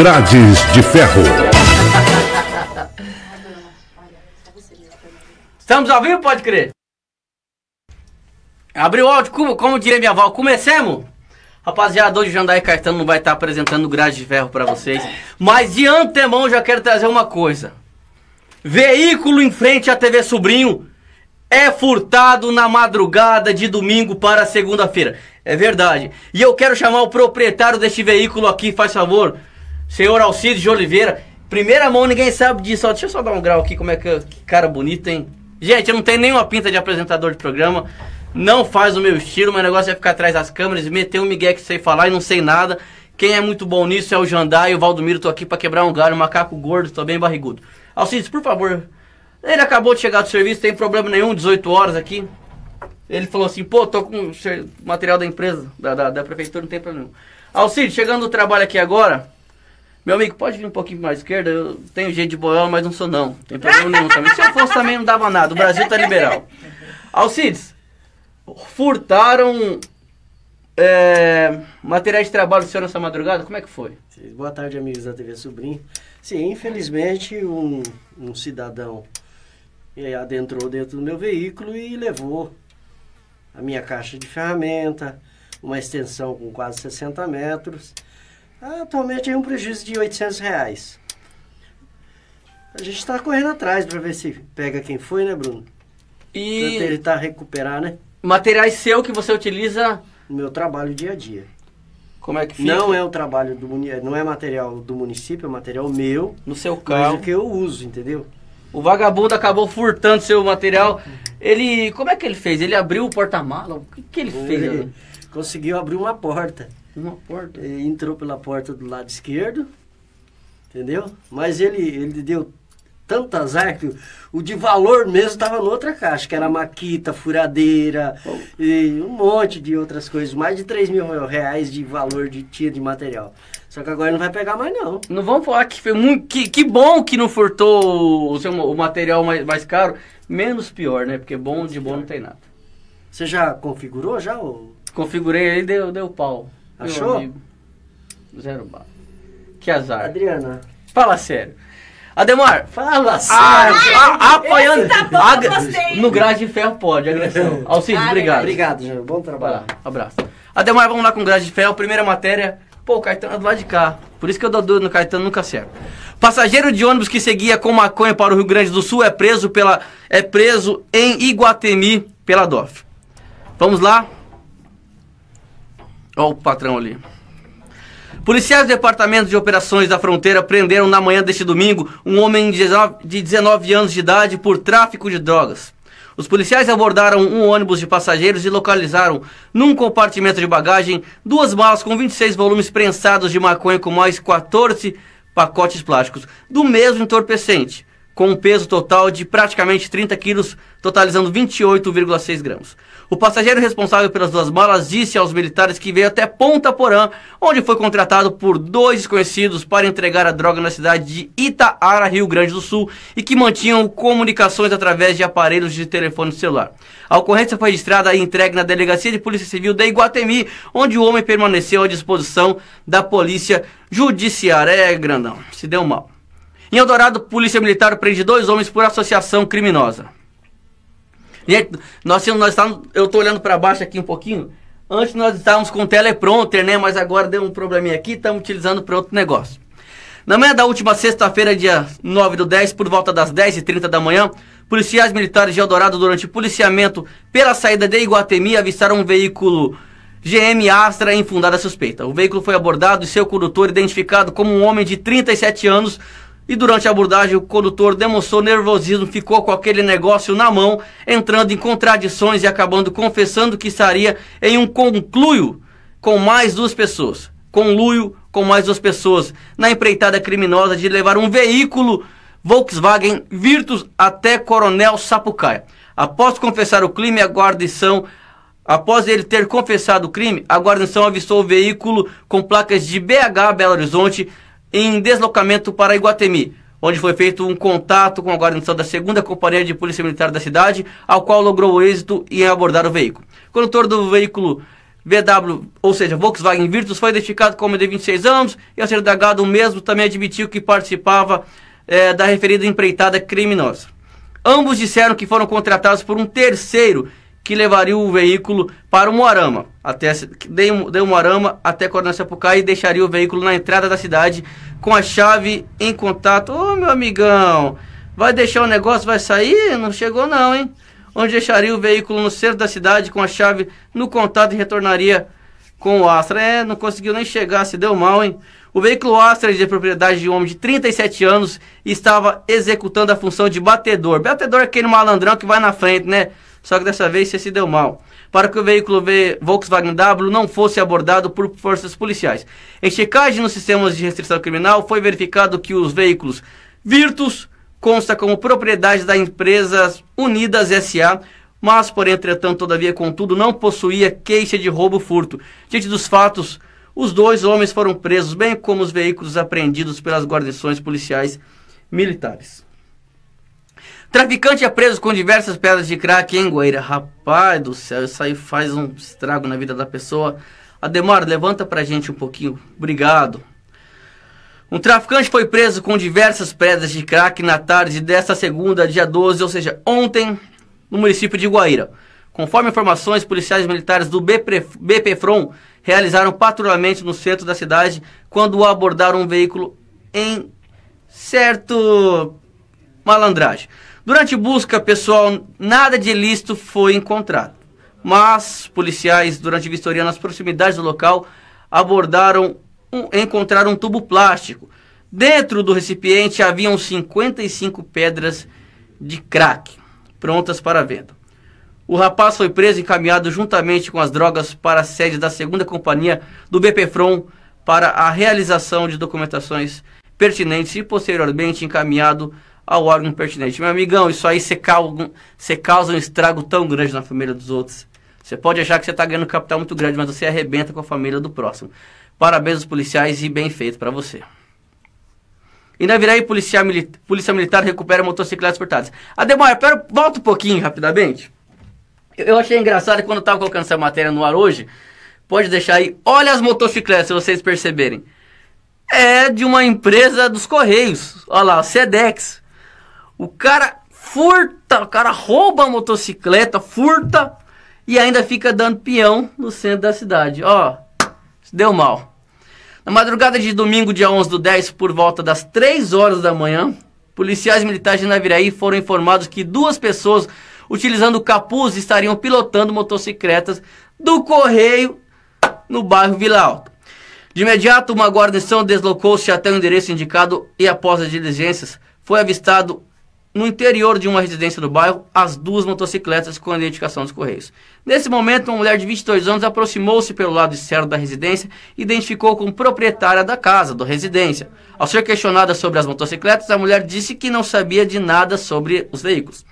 Grades de Ferro. Estamos ao vivo, pode crer. Abriu o áudio, como, como diria minha avó, comecemos? Rapaziada, hoje o Jandaí não vai estar apresentando Grade de Ferro para vocês, mas de antemão já quero trazer uma coisa. Veículo em frente à TV Sobrinho é furtado na madrugada de domingo para segunda-feira. É verdade. E eu quero chamar o proprietário deste veículo aqui, faz favor. Senhor Alcides de Oliveira. Primeira mão, ninguém sabe disso. Ó, deixa eu só dar um grau aqui, como é que, que cara bonito, hein? Gente, eu não tenho nenhuma pinta de apresentador de programa. Não faz o meu estilo, meu negócio é ficar atrás das câmeras e meter um migué que sei falar e não sei nada. Quem é muito bom nisso é o Jandai e o Valdomiro. Tô aqui para quebrar um galho, um macaco gordo, tô bem barrigudo. Alcides, por favor. Ele acabou de chegar do serviço, tem problema nenhum, 18 horas aqui. Ele falou assim, pô, tô com material da empresa, da, da, da prefeitura, não tem problema nenhum. Alcides, chegando do trabalho aqui agora, meu amigo, pode vir um pouquinho mais esquerda? Eu tenho jeito de boiola, mas não sou não. Tem problema nenhum também. Se eu fosse também não dava nada. O Brasil tá liberal. Alcides, furtaram é, materiais de trabalho do senhor nessa madrugada? Como é que foi? Boa tarde, amigos da TV Sobrinho. Sim, infelizmente um, um cidadão eh, adentrou dentro do meu veículo e levou a minha caixa de ferramenta, uma extensão com quase 60 metros Atualmente tem um prejuízo de 800 reais. A gente está correndo atrás para ver se pega quem foi, né, Bruno? E... Pra tentar tá recuperar, né? Materiais seu que você utiliza? No meu trabalho dia a dia. Como é que fica? Não é o trabalho do não é material do município, é material meu. No seu é carro. Mas o que eu uso, entendeu? O vagabundo acabou furtando seu material. Ele, como é que ele fez? Ele abriu o porta-mala? O que, que ele, ele fez? Ele conseguiu abrir uma porta. Uma porta. Ele entrou pela porta do lado esquerdo, entendeu? Mas ele, ele deu tanto azar que o de valor mesmo estava noutra caixa, que era maquita, furadeira oh. e um monte de outras coisas. Mais de 3 mil reais de valor de tia de material. Só que agora não vai pegar mais, não. Não vamos falar que foi muito. Que, que bom que não furtou o, seu, o material mais, mais caro. Menos pior, né? Porque bom de bom não tem nada. Você já configurou já? Ou... Configurei aí deu, deu pau. Achou? Amigo, zero bala. Que azar. Adriana. Fala sério. Ademar, fala ah, sério. Ah, ah, ah apanhando. Tá bom, ag... No grade de ferro pode, é agressão. Alcides, ah, obrigado. Obrigado, Jean. Bom trabalho. abraço. Ademar, vamos lá com o grade de ferro. Primeira matéria. Pô, o Caetano é do lado de cá. Por isso que eu dou duro no Caetano, nunca serve. Passageiro de ônibus que seguia com maconha para o Rio Grande do Sul é preso, pela, é preso em Iguatemi pela DOF. Vamos lá? Olha o patrão ali. Policiais do Departamento de Operações da Fronteira prenderam na manhã deste domingo um homem de 19 anos de idade por tráfico de drogas. Os policiais abordaram um ônibus de passageiros e localizaram, num compartimento de bagagem, duas malas com 26 volumes prensados de maconha com mais 14 pacotes plásticos do mesmo entorpecente com um peso total de praticamente 30 quilos, totalizando 28,6 gramas. O passageiro responsável pelas duas malas disse aos militares que veio até Ponta Porã, onde foi contratado por dois desconhecidos para entregar a droga na cidade de Itaara, Rio Grande do Sul, e que mantinham comunicações através de aparelhos de telefone celular. A ocorrência foi registrada e entregue na Delegacia de Polícia Civil de Iguatemi, onde o homem permaneceu à disposição da Polícia Judiciária. É, grandão, se deu mal. Em Eldorado, polícia militar prende dois homens por associação criminosa. Gente, nós, nós estamos, eu estou olhando para baixo aqui um pouquinho. Antes nós estávamos com teleprompter, né? Mas agora deu um probleminha aqui, estamos utilizando para outro negócio. Na manhã da última sexta-feira, dia 9 do 10, por volta das 10h30 da manhã, policiais militares de Eldorado, durante policiamento pela saída de Iguatemi, avistaram um veículo GM Astra em fundada suspeita. O veículo foi abordado e seu condutor, identificado como um homem de 37 anos, e durante a abordagem o condutor demonstrou nervosismo, ficou com aquele negócio na mão, entrando em contradições e acabando confessando que estaria em um concluio com mais duas pessoas. Conluio com mais duas pessoas na empreitada criminosa de levar um veículo Volkswagen Virtus até Coronel Sapucaia. Após confessar o crime, a guarnição Após ele ter confessado o crime, a guarnição avistou o veículo com placas de BH Belo Horizonte em deslocamento para Iguatemi, onde foi feito um contato com a guarnição da 2 Companhia de Polícia Militar da cidade, ao qual logrou êxito em abordar o veículo. O condutor do veículo VW, ou seja, Volkswagen Virtus, foi identificado como de 26 anos e, ao ser indagado, o mesmo também admitiu que participava eh, da referida empreitada criminosa. Ambos disseram que foram contratados por um terceiro que levaria o veículo para o Moarama, até de Moarama até Coronel Sapucaí e deixaria o veículo na entrada da cidade com a chave em contato. Ô, oh, meu amigão, vai deixar o negócio, vai sair? Não chegou não, hein? Onde deixaria o veículo no centro da cidade com a chave no contato e retornaria com o Astra. É, não conseguiu nem chegar, se deu mal, hein? O veículo Astra é de propriedade de um homem de 37 anos estava executando a função de batedor. Batedor é aquele malandrão que vai na frente, né? só que dessa vez você se deu mal. Para que o veículo Volkswagen W não fosse abordado por forças policiais. Em checagem nos sistemas de restrição criminal, foi verificado que os veículos Virtus consta como propriedade da empresa Unidas SA, mas, por entretanto, todavia, contudo, não possuía queixa de roubo-furto. Diante dos fatos, os dois homens foram presos, bem como os veículos apreendidos pelas guarnições policiais militares. Traficante é preso com diversas pedras de crack em Guaíra. Rapaz do céu, isso aí faz um estrago na vida da pessoa. Ademar, levanta pra gente um pouquinho. Obrigado. Um traficante foi preso com diversas pedras de crack na tarde desta segunda, dia 12, ou seja, ontem, no município de Guaíra. Conforme informações, policiais militares do BPFROM realizaram patrulhamento no centro da cidade quando abordaram um veículo em certo malandragem. Durante busca, pessoal, nada de ilícito foi encontrado. Mas policiais, durante vistoria nas proximidades do local, abordaram, um, encontraram um tubo plástico. Dentro do recipiente haviam 55 pedras de crack, prontas para venda. O rapaz foi preso e encaminhado juntamente com as drogas para a sede da segunda companhia do BPFROM para a realização de documentações pertinentes e posteriormente encaminhado ao órgão pertinente. Meu amigão, isso aí você causa, causa um estrago tão grande na família dos outros. Você pode achar que você está ganhando capital muito grande, mas você arrebenta com a família do próximo. Parabéns aos policiais e bem feito para você. E na virada polícia, mili polícia Militar recupera motocicletas portadas. Ademar, pera, volta um pouquinho rapidamente. Eu, eu achei engraçado quando eu estava colocando essa matéria no ar hoje. Pode deixar aí. Olha as motocicletas, se vocês perceberem. É de uma empresa dos Correios. Olha lá, Sedex. O cara furta, o cara rouba a motocicleta, furta e ainda fica dando peão no centro da cidade. Ó, deu mal. Na madrugada de domingo, dia 11 do 10, por volta das 3 horas da manhã, policiais militares de Naviraí foram informados que duas pessoas utilizando capuz estariam pilotando motocicletas do Correio no bairro Vila Alta. De imediato, uma guarnição deslocou-se até o endereço indicado e após as diligências, foi avistado no interior de uma residência do bairro as duas motocicletas com a identificação dos Correios. Nesse momento, uma mulher de 22 anos aproximou-se pelo lado externo da residência e identificou como proprietária da casa, da residência. Ao ser questionada sobre as motocicletas, a mulher disse que não sabia de nada sobre os veículos.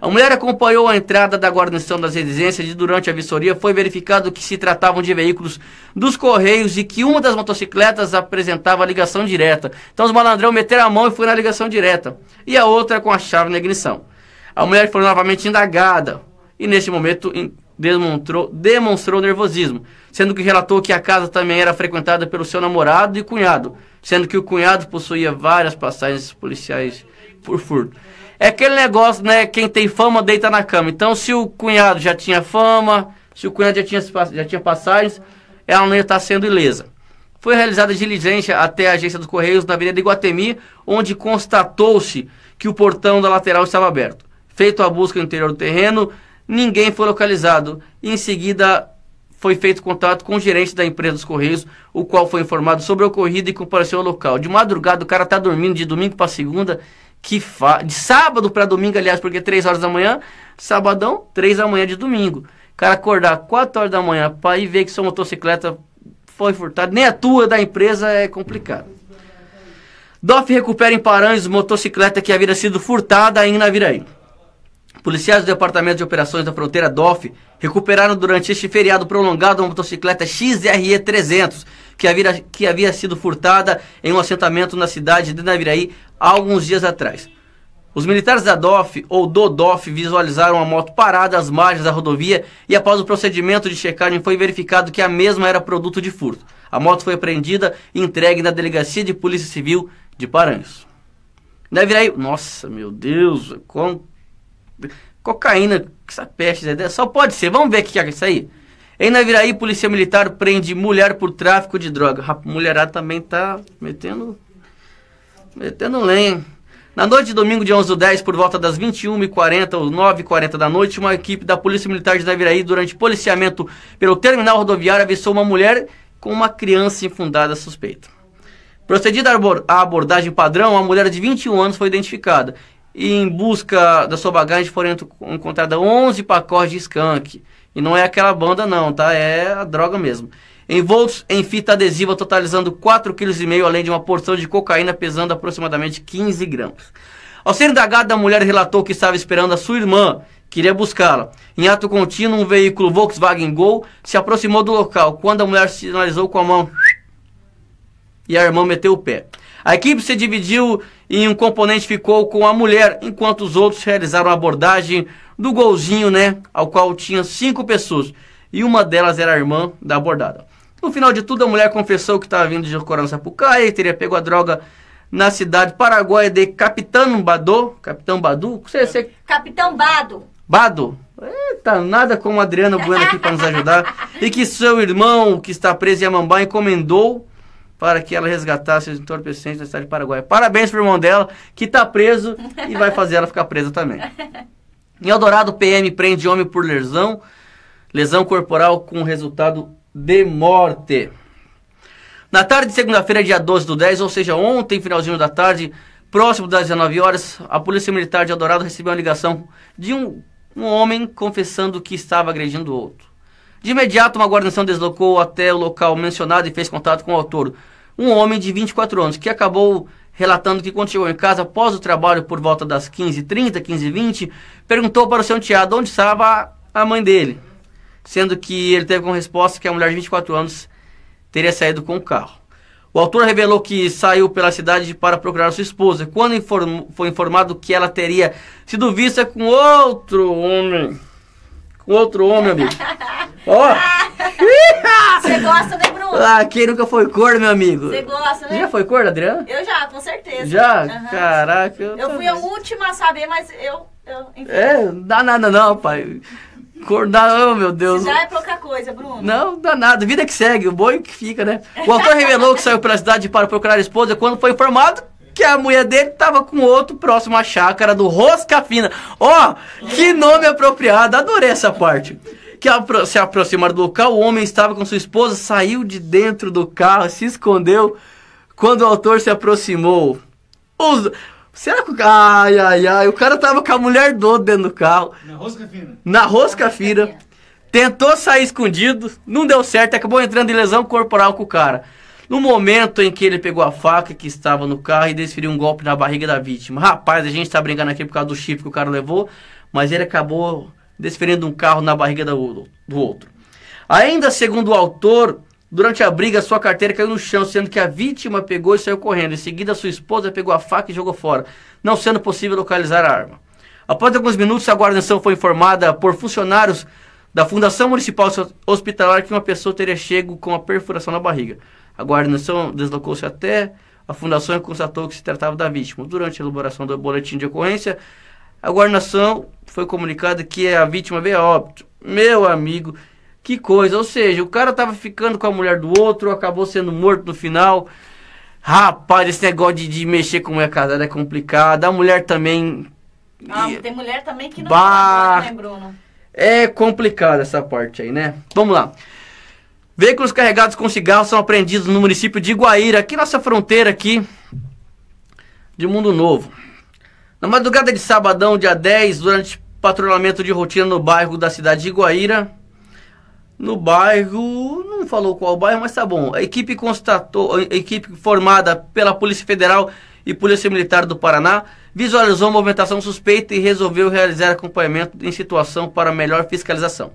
A mulher acompanhou a entrada da guarnição das residências e durante a vistoria foi verificado que se tratavam de veículos dos Correios e que uma das motocicletas apresentava ligação direta. Então os malandrão meteram a mão e foram na ligação direta. E a outra com a chave na ignição. A mulher foi novamente indagada e nesse momento demonstrou, demonstrou nervosismo, sendo que relatou que a casa também era frequentada pelo seu namorado e cunhado, sendo que o cunhado possuía várias passagens policiais por furto. É aquele negócio, né? Quem tem fama deita na cama. Então, se o cunhado já tinha fama, se o cunhado já tinha, já tinha passagens, ela não ia estar sendo ilesa. Foi realizada diligência até a agência dos Correios na Avenida Iguatemi, onde constatou-se que o portão da lateral estava aberto. Feito a busca no interior do terreno, ninguém foi localizado. Em seguida, foi feito contato com o gerente da empresa dos Correios, o qual foi informado sobre o ocorrido e compareceu ao local. De madrugada, o cara está dormindo de domingo para segunda que fa... de sábado para domingo, aliás, porque 3 horas da manhã, sabadão, 3 da manhã de domingo. O cara acordar 4 horas da manhã para ir ver que sua motocicleta foi furtada, nem a tua da empresa é complicado. DOF recupera em Paranhos motocicleta que havia sido furtada em Naviraí. Policiais do Departamento de Operações da Fronteira DOF recuperaram durante este feriado prolongado uma motocicleta XRE 300 que havia, que havia sido furtada em um assentamento na cidade de Naviraí há alguns dias atrás. Os militares da DOF ou do DOF visualizaram a moto parada às margens da rodovia e após o procedimento de checagem foi verificado que a mesma era produto de furto. A moto foi apreendida e entregue na Delegacia de Polícia Civil de Paranhos. Naviraí, nossa, meu Deus, com cocaína, que essa peste, só pode ser. Vamos ver o que é isso aí. Em Naviraí, polícia militar prende mulher por tráfico de droga. A mulherada também tá metendo. metendo lenha. Na noite de domingo, de 11 do 10, por volta das 21h40 ou 9h40 da noite, uma equipe da Polícia Militar de Naviraí, durante policiamento pelo terminal rodoviário, avistou uma mulher com uma criança infundada suspeita. Procedida a abordagem padrão, a mulher de 21 anos foi identificada. E em busca da sua bagagem foram encontradas 11 pacotes de skunk e não é aquela banda não, tá? É a droga mesmo. Envoltos em fita adesiva totalizando 4,5 kg, além de uma porção de cocaína pesando aproximadamente 15 gramas. Ao ser indagado, a mulher relatou que estava esperando a sua irmã, queria buscá-la. Em ato contínuo, um veículo Volkswagen Gol se aproximou do local, quando a mulher sinalizou com a mão e a irmã meteu o pé. A equipe se dividiu e um componente ficou com a mulher, enquanto os outros realizaram a abordagem do golzinho, né? Ao qual tinha cinco pessoas e uma delas era a irmã da abordada. No final de tudo, a mulher confessou que estava vindo de Corão Sapucaia e teria pego a droga na cidade paraguaia de Capitão Badu. Capitão Badu? Você, você... Capitão Bado. Bado? Eita, nada como a Adriana Bueno aqui para nos ajudar. e que seu irmão, que está preso em Amambá, encomendou para que ela resgatasse os entorpecentes da cidade de Paraguai. Parabéns para o irmão dela, que está preso e vai fazer ela ficar presa também. Em Eldorado, PM prende homem por lesão, lesão corporal com resultado de morte. Na tarde de segunda-feira, dia 12 do 10, ou seja, ontem, finalzinho da tarde, próximo das 19 horas, a Polícia Militar de Eldorado recebeu uma ligação de um, um homem confessando que estava agredindo outro. De imediato, uma guarnição deslocou até o local mencionado e fez contato com o autor, um homem de 24 anos, que acabou relatando que quando chegou em casa após o trabalho por volta das 15h30, 15h20, perguntou para o seu enteado onde estava a mãe dele, sendo que ele teve como resposta que a mulher de 24 anos teria saído com o carro. O autor revelou que saiu pela cidade para procurar sua esposa, quando foi informado que ela teria sido vista com outro homem outro homem, amigo. Ó! Oh. Você gosta, né, Bruno? Ah, quem nunca foi cor, meu amigo? Você gosta, né? Já foi cor, Adriana? Eu já, com certeza. Já? Uhum. Caraca. Eu, eu fui a última a saber, mas eu. eu enfim. É, dá nada não, pai. Cordão, oh, meu Deus. Já é pouca coisa, Bruno. Não, dá nada. Vida que segue, o boi que fica, né? O autor revelou que saiu para a cidade para procurar a esposa quando foi informado que a mulher dele tava com outro próximo à chácara do Rosca Fina. Ó, oh, que nome apropriado, adorei essa parte. Que apro se aproximaram do local, o homem estava com sua esposa, saiu de dentro do carro, se escondeu. Quando o autor se aproximou, os... Será que o Ai, ai, ai, o cara tava com a mulher do dentro do carro. Na rosca fina. Na rosca fina. Tentou sair escondido, não deu certo, acabou entrando em lesão corporal com o cara. No momento em que ele pegou a faca que estava no carro e desferiu um golpe na barriga da vítima. Rapaz, a gente está brincando aqui por causa do chip que o cara levou, mas ele acabou desferindo um carro na barriga do, outro. Ainda segundo o autor, durante a briga sua carteira caiu no chão, sendo que a vítima pegou e saiu correndo. Em seguida, sua esposa pegou a faca e jogou fora, não sendo possível localizar a arma. Após alguns minutos, a guarnição foi informada por funcionários da Fundação Municipal Hospitalar que uma pessoa teria chego com a perfuração na barriga. A guarnição deslocou-se até a fundação e constatou que se tratava da vítima. Durante a elaboração do boletim de ocorrência, a guarnição foi comunicada que a vítima veio a óbito. Meu amigo, que coisa! Ou seja, o cara estava ficando com a mulher do outro, acabou sendo morto no final. Rapaz, esse negócio de, de mexer com mulher casada é complicado. A mulher também. Ah, tem mulher também que não bah... né, Bruno? É complicado essa parte aí, né? Vamos lá. Veículos carregados com cigarro são apreendidos no município de Guaíra, aqui nossa fronteira aqui de Mundo Novo. Na madrugada de sabadão, dia 10, durante patrulhamento de rotina no bairro da cidade de Guaíra, no bairro, não falou qual bairro, mas tá bom. A equipe constatou, a equipe formada pela Polícia Federal e Polícia Militar do Paraná visualizou a movimentação suspeita e resolveu realizar acompanhamento em situação para melhor fiscalização.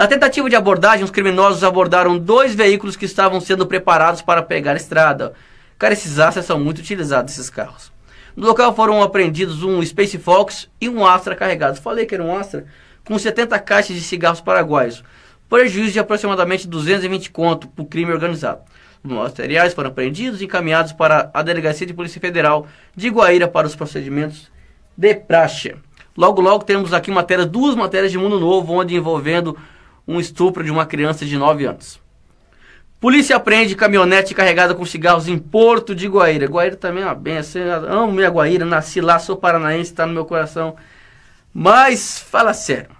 Na tentativa de abordagem, os criminosos abordaram dois veículos que estavam sendo preparados para pegar a estrada. Cara, esses Astra são muito utilizados, esses carros. No local foram apreendidos um Space Fox e um Astra carregados. Falei que era um Astra com 70 caixas de cigarros paraguaios. Prejuízo de aproximadamente 220 conto por crime organizado. Os materiais foram apreendidos e encaminhados para a Delegacia de Polícia Federal de Guaíra para os procedimentos de praxe. Logo, logo temos aqui matéria, duas matérias de Mundo Novo, onde envolvendo um estupro de uma criança de 9 anos. Polícia prende caminhonete carregada com cigarros em Porto de Guaíra. Guaíra também é uma benção. Amo minha Guaíra, nasci lá, sou paranaense, está no meu coração. Mas, fala sério.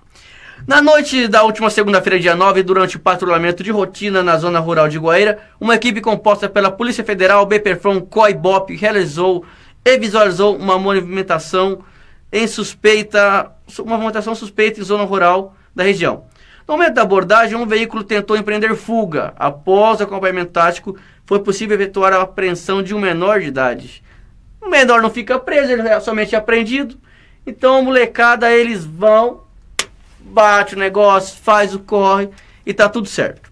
Na noite da última segunda-feira, dia 9, durante o patrulhamento de rotina na zona rural de Guaíra, uma equipe composta pela Polícia Federal, BPFROM, COIBOP, realizou e visualizou uma movimentação em suspeita, uma movimentação suspeita em zona rural da região. No momento da abordagem, um veículo tentou empreender fuga. Após o acompanhamento tático, foi possível efetuar a apreensão de um menor de idade. O menor não fica preso, ele é somente apreendido. Então, a molecada, eles vão, bate o negócio, faz o corre e tá tudo certo.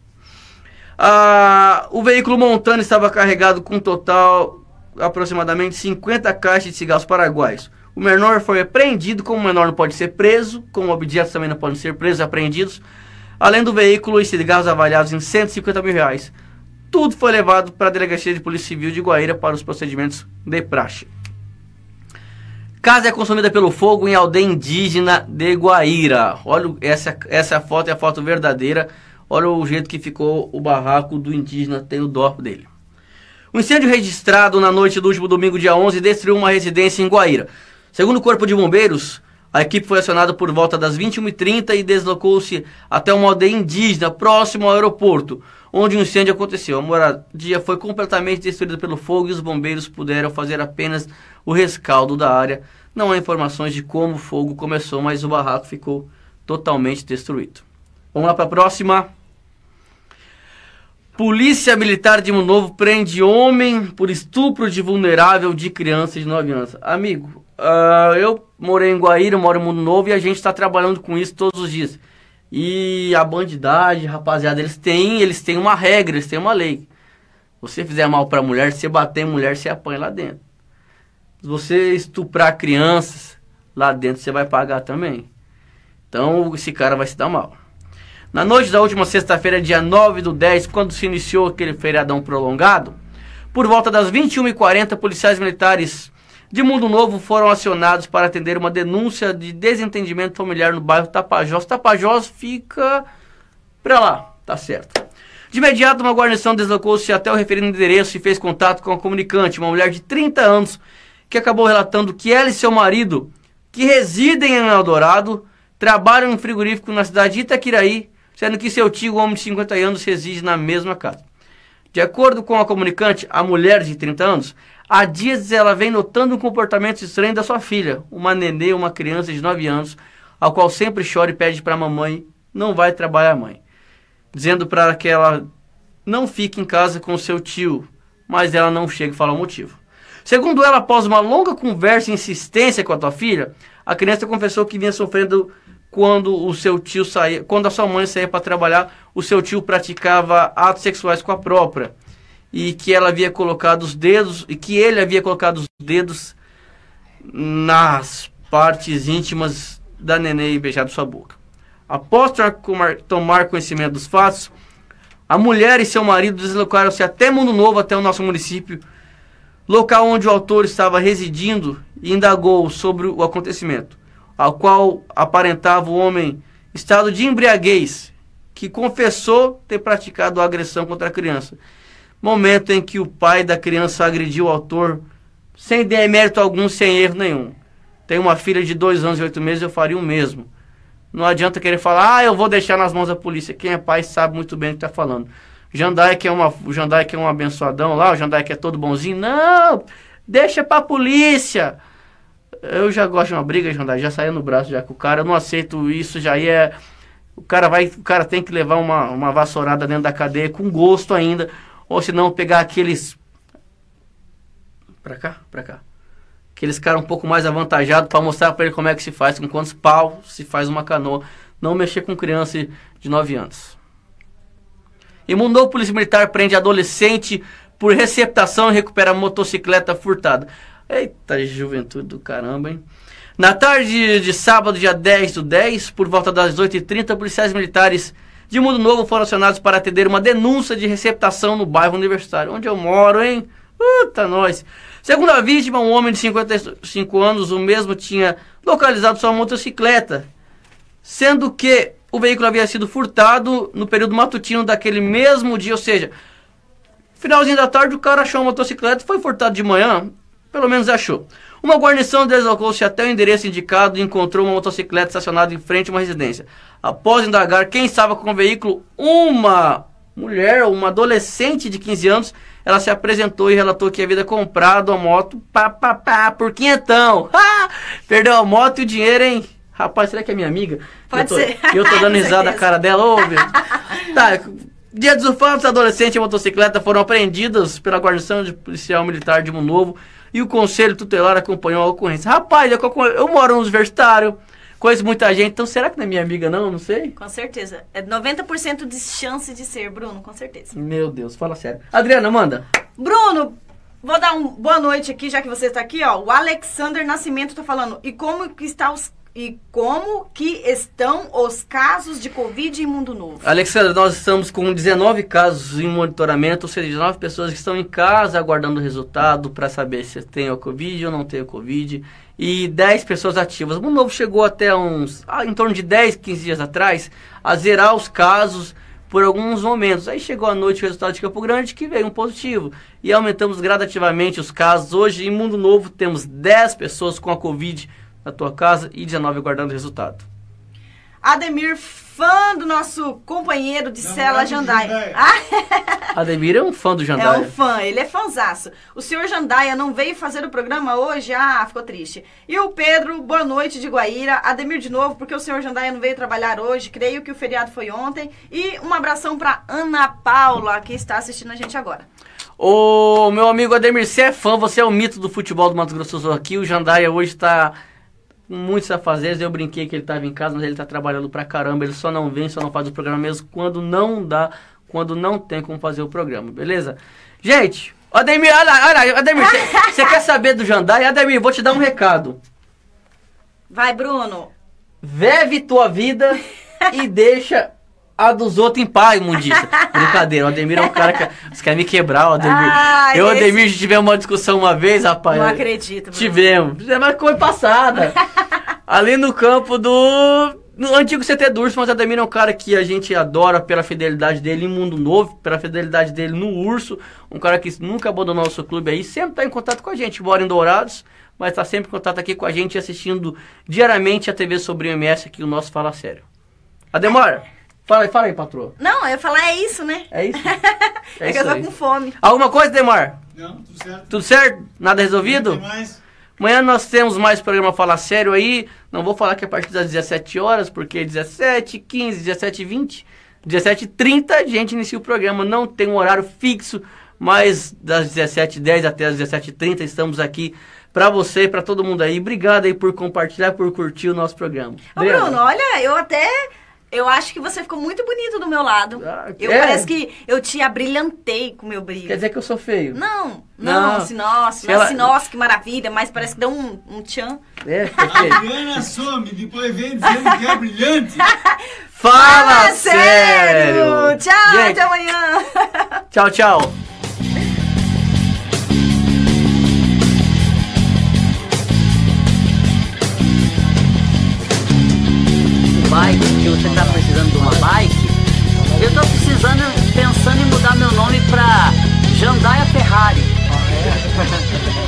Ah, o veículo montando estava carregado com um total aproximadamente 50 caixas de cigarros paraguaios. O menor foi apreendido, como o menor não pode ser preso, como objetos também não podem ser presos, apreendidos, além do veículo e cigarros avaliados em 150 mil reais. Tudo foi levado para a Delegacia de Polícia Civil de Guaíra para os procedimentos de praxe. Casa é consumida pelo fogo em aldeia indígena de Guaíra. Olha, essa, essa é foto é a foto verdadeira. Olha o jeito que ficou o barraco do indígena, tem o dorpo dele. O um incêndio registrado na noite do último domingo, dia 11, destruiu uma residência em Guaíra. Segundo o Corpo de Bombeiros, a equipe foi acionada por volta das 21h30 e deslocou-se até uma aldeia indígena próximo ao aeroporto, onde o um incêndio aconteceu. A moradia foi completamente destruída pelo fogo e os bombeiros puderam fazer apenas o rescaldo da área. Não há informações de como o fogo começou, mas o barraco ficou totalmente destruído. Vamos lá para a próxima. Polícia Militar de Mundo Novo prende homem por estupro de vulnerável de criança de 9 anos. Amigo, Uh, eu morei em Guaíra, moro em Mundo Novo e a gente está trabalhando com isso todos os dias. E a bandidagem, rapaziada, eles têm, eles têm uma regra, eles têm uma lei. Você fizer mal para mulher, você bater em mulher, você apanha lá dentro. Se você estuprar crianças, lá dentro você vai pagar também. Então esse cara vai se dar mal. Na noite da última sexta-feira, dia 9 do 10, quando se iniciou aquele feriadão prolongado, por volta das 21h40, policiais militares de Mundo Novo foram acionados para atender uma denúncia de desentendimento familiar no bairro Tapajós. Tapajós fica para lá, tá certo. De imediato, uma guarnição deslocou-se até o referido endereço e fez contato com a comunicante, uma mulher de 30 anos, que acabou relatando que ela e seu marido, que residem em Eldorado, trabalham em frigorífico na cidade de Itaquiraí, sendo que seu tio, homem de 50 anos, reside na mesma casa. De acordo com a comunicante, a mulher de 30 anos Há dias ela vem notando um comportamento estranho da sua filha, uma nenê, uma criança de 9 anos, a qual sempre chora e pede para a mamãe não vai trabalhar, mãe, dizendo para que ela não fique em casa com seu tio, mas ela não chega e fala o motivo. Segundo ela, após uma longa conversa e insistência com a tua filha, a criança confessou que vinha sofrendo quando o seu tio saía, quando a sua mãe saía para trabalhar, o seu tio praticava atos sexuais com a própria e que ela havia colocado os dedos e que ele havia colocado os dedos nas partes íntimas da neném e beijado sua boca. Após tomar conhecimento dos fatos, a mulher e seu marido deslocaram-se até Mundo Novo, até o nosso município, local onde o autor estava residindo, e indagou sobre o acontecimento, ao qual aparentava o homem estado de embriaguez, que confessou ter praticado a agressão contra a criança momento em que o pai da criança agrediu o autor sem demérito algum, sem erro nenhum. Tenho uma filha de dois anos e oito meses, eu faria o mesmo. Não adianta querer falar, ah, eu vou deixar nas mãos da polícia. Quem é pai sabe muito bem o que está falando. Jandai que é uma, o Jandai que é um abençoadão lá, o Jandai que é todo bonzinho. Não, deixa pra polícia. Eu já gosto de uma briga, Jandai, já saí no braço já com o cara, eu não aceito isso, já é o cara vai, o cara tem que levar uma, uma vassourada dentro da cadeia com gosto ainda ou se não, pegar aqueles. Pra cá? Pra cá. Aqueles caras um pouco mais avantajados para mostrar para ele como é que se faz, com quantos pau se faz uma canoa. Não mexer com criança de 9 anos. E mudou o polícia militar, prende adolescente por receptação e recupera motocicleta furtada. Eita juventude do caramba, hein? Na tarde de sábado, dia 10 do 10, por volta das 8h30, policiais militares de Mundo Novo foram acionados para atender uma denúncia de receptação no bairro Universitário, onde eu moro, hein? Puta nós! Segundo a vítima, um homem de 55 anos, o mesmo tinha localizado sua motocicleta, sendo que o veículo havia sido furtado no período matutino daquele mesmo dia, ou seja, finalzinho da tarde o cara achou a motocicleta, e foi furtado de manhã, pelo menos achou. Uma guarnição deslocou-se até o endereço indicado e encontrou uma motocicleta estacionada em frente a uma residência. Após indagar quem estava com o veículo, uma mulher, uma adolescente de 15 anos, ela se apresentou e relatou que havia comprado a moto pá, pá, pá, por quinhentão. Ah, perdeu a moto e o dinheiro, hein? Rapaz, será que é minha amiga? Pode eu tô, ser. Eu tô dando risada à cara dela, ô, oh, Tá, dia dos fatos, adolescente e motocicleta foram apreendidas pela guarnição de policial militar de Munovo. Novo e o conselho tutelar acompanhou a ocorrência. Rapaz, eu, eu moro no universitário, conheço muita gente, então será que não é minha amiga não? Não sei. Com certeza. É 90% de chance de ser, Bruno, com certeza. Meu Deus, fala sério. Adriana, manda. Bruno, Vou dar uma boa noite aqui, já que você está aqui, ó. O Alexander Nascimento está falando. E como que está os e como que estão os casos de Covid em Mundo Novo? Alexandre, nós estamos com 19 casos em monitoramento, ou seja, 19 pessoas que estão em casa aguardando o resultado para saber se tem o Covid ou não tem o Covid, e 10 pessoas ativas. O Mundo Novo chegou até uns, ah, em torno de 10, 15 dias atrás, a zerar os casos por alguns momentos. Aí chegou a noite o resultado de Campo Grande, que veio um positivo. E aumentamos gradativamente os casos. Hoje, em Mundo Novo, temos 10 pessoas com a Covid na tua casa e 19 aguardando o resultado. Ademir, fã do nosso companheiro de cela, Jandaia. Ah, Ademir é um fã do Jandaia. É um fã, ele é fanzaço. O senhor Jandaia não veio fazer o programa hoje? Ah, ficou triste. E o Pedro, boa noite de Guaíra. Ademir de novo, porque o senhor Jandaia não veio trabalhar hoje. Creio que o feriado foi ontem. E um abração para Ana Paula, que está assistindo a gente agora. Ô, meu amigo Ademir, você é fã, você é o mito do futebol do Mato Grosso do Sul aqui. O Jandaia hoje está muitos afazeres. Eu brinquei que ele estava em casa, mas ele está trabalhando pra caramba. Ele só não vem, só não faz o programa mesmo quando não dá, quando não tem como fazer o programa, beleza? Gente, Ademir, olha lá, olha lá, Ademir, você quer saber do Jandai? Ademir, vou te dar um recado. Vai, Bruno. Veve tua vida e deixa a dos outros em paz, mundista. Brincadeira, o Ademir é um cara que. Os caras me quebrar, o Ademir. Ah, eu e o Ademir esse... tivemos uma discussão uma vez, rapaz. Não acredito. Tivemos. Mas foi passada. Ali no campo do. No antigo CT Durso, Urso, mas o Ademir é um cara que a gente adora pela fidelidade dele em Mundo Novo, pela fidelidade dele no Urso. Um cara que nunca abandonou nosso clube aí, sempre tá em contato com a gente, mora em Dourados, mas tá sempre em contato aqui com a gente, assistindo diariamente a TV sobre o MS aqui, o nosso Fala Sério. Ademora! Fala aí, fala aí, patroa. Não, eu ia falar é isso, né? É isso. É, é que eu tô aí. com fome. Alguma coisa, Demar? Não, tudo certo. Tudo certo? Nada resolvido? mais. Amanhã nós temos mais programa Falar Sério aí. Não vou falar que é a partir das 17 horas, porque 17, 15, 17, 20, 17, 30 a gente inicia o programa. Não tem um horário fixo, mas das 17h10 até as 17h30 estamos aqui para você e para todo mundo aí. Obrigado aí por compartilhar, por curtir o nosso programa. Ô, Bruno, olha, eu até eu acho que você ficou muito bonito do meu lado. Ah, eu é? parece que eu te abrilhantei com o meu brilho. Quer dizer que eu sou feio? Não, não, não. sinos, nossa, se ela... se que maravilha, mas parece que deu um, um tchan. É, perfeito. A Adriana some, depois vem dizendo que é brilhante. Fala, Fala sério. sério! Tchau, Gente, até amanhã! Tchau, tchau! bike, que você está precisando de uma bike, eu estou precisando, pensando em mudar meu nome para Jandaia Ferrari. Ah, é?